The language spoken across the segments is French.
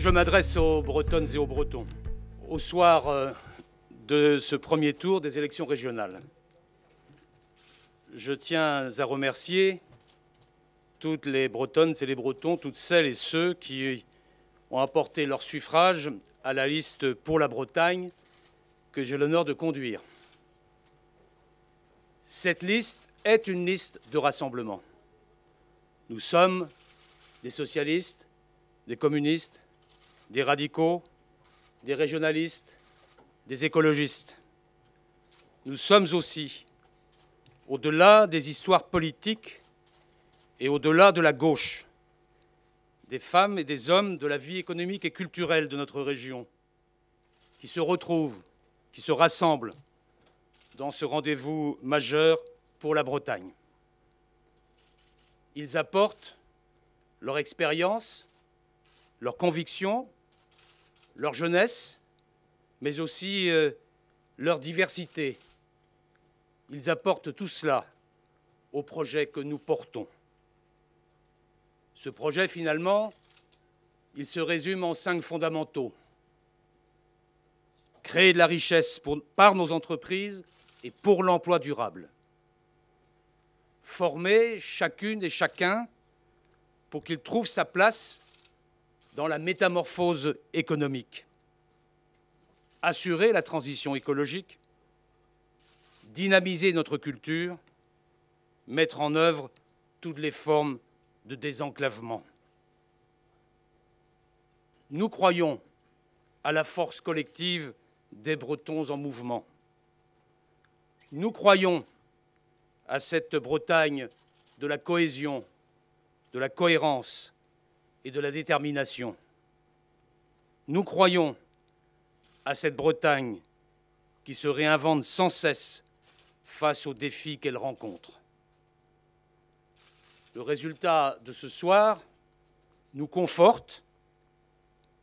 Je m'adresse aux Bretonnes et aux Bretons. Au soir euh, de ce premier tour des élections régionales, je tiens à remercier toutes les Bretonnes et les Bretons, toutes celles et ceux qui ont apporté leur suffrage à la liste pour la Bretagne que j'ai l'honneur de conduire. Cette liste est une liste de rassemblement. Nous sommes des socialistes, des communistes, des radicaux, des régionalistes, des écologistes. Nous sommes aussi, au-delà des histoires politiques et au-delà de la gauche, des femmes et des hommes de la vie économique et culturelle de notre région, qui se retrouvent, qui se rassemblent dans ce rendez-vous majeur pour la Bretagne. Ils apportent leur expérience, leurs convictions, leur jeunesse, mais aussi euh, leur diversité. Ils apportent tout cela au projet que nous portons. Ce projet, finalement, il se résume en cinq fondamentaux. Créer de la richesse par nos entreprises et pour l'emploi durable. Former chacune et chacun pour qu'il trouve sa place dans la métamorphose économique, assurer la transition écologique, dynamiser notre culture, mettre en œuvre toutes les formes de désenclavement. Nous croyons à la force collective des Bretons en mouvement. Nous croyons à cette Bretagne de la cohésion, de la cohérence, et de la détermination. Nous croyons à cette Bretagne qui se réinvente sans cesse face aux défis qu'elle rencontre. Le résultat de ce soir nous conforte,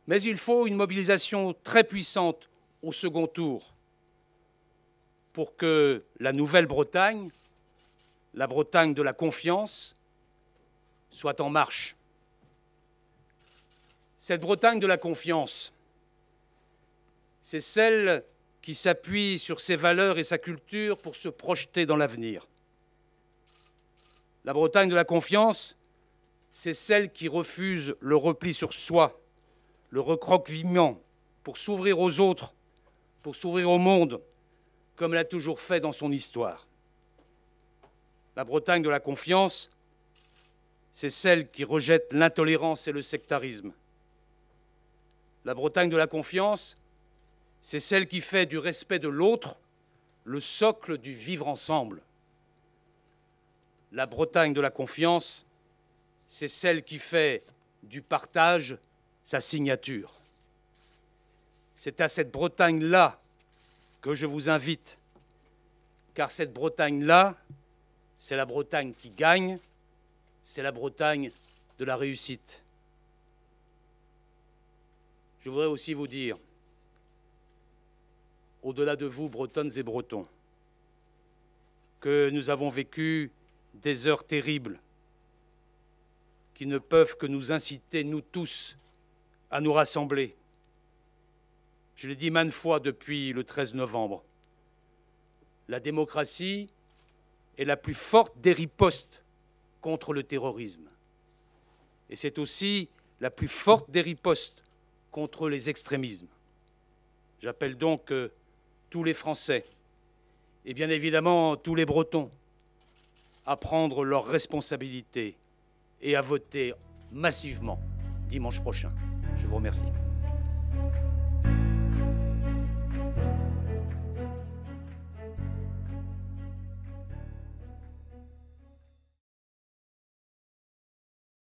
mais il faut une mobilisation très puissante au second tour pour que la Nouvelle-Bretagne, la Bretagne de la confiance, soit en marche. Cette Bretagne de la confiance, c'est celle qui s'appuie sur ses valeurs et sa culture pour se projeter dans l'avenir. La Bretagne de la confiance, c'est celle qui refuse le repli sur soi, le recroquevillement, pour s'ouvrir aux autres, pour s'ouvrir au monde, comme elle a toujours fait dans son histoire. La Bretagne de la confiance, c'est celle qui rejette l'intolérance et le sectarisme, la Bretagne de la confiance, c'est celle qui fait du respect de l'autre le socle du vivre ensemble. La Bretagne de la confiance, c'est celle qui fait du partage sa signature. C'est à cette Bretagne-là que je vous invite, car cette Bretagne-là, c'est la Bretagne qui gagne, c'est la Bretagne de la réussite. Je voudrais aussi vous dire, au-delà de vous, Bretonnes et Bretons, que nous avons vécu des heures terribles qui ne peuvent que nous inciter, nous tous, à nous rassembler. Je l'ai dit maintes fois depuis le 13 novembre. La démocratie est la plus forte des ripostes contre le terrorisme. Et c'est aussi la plus forte des ripostes contre les extrémismes. J'appelle donc euh, tous les Français et bien évidemment tous les Bretons à prendre leurs responsabilités et à voter massivement dimanche prochain. Je vous remercie.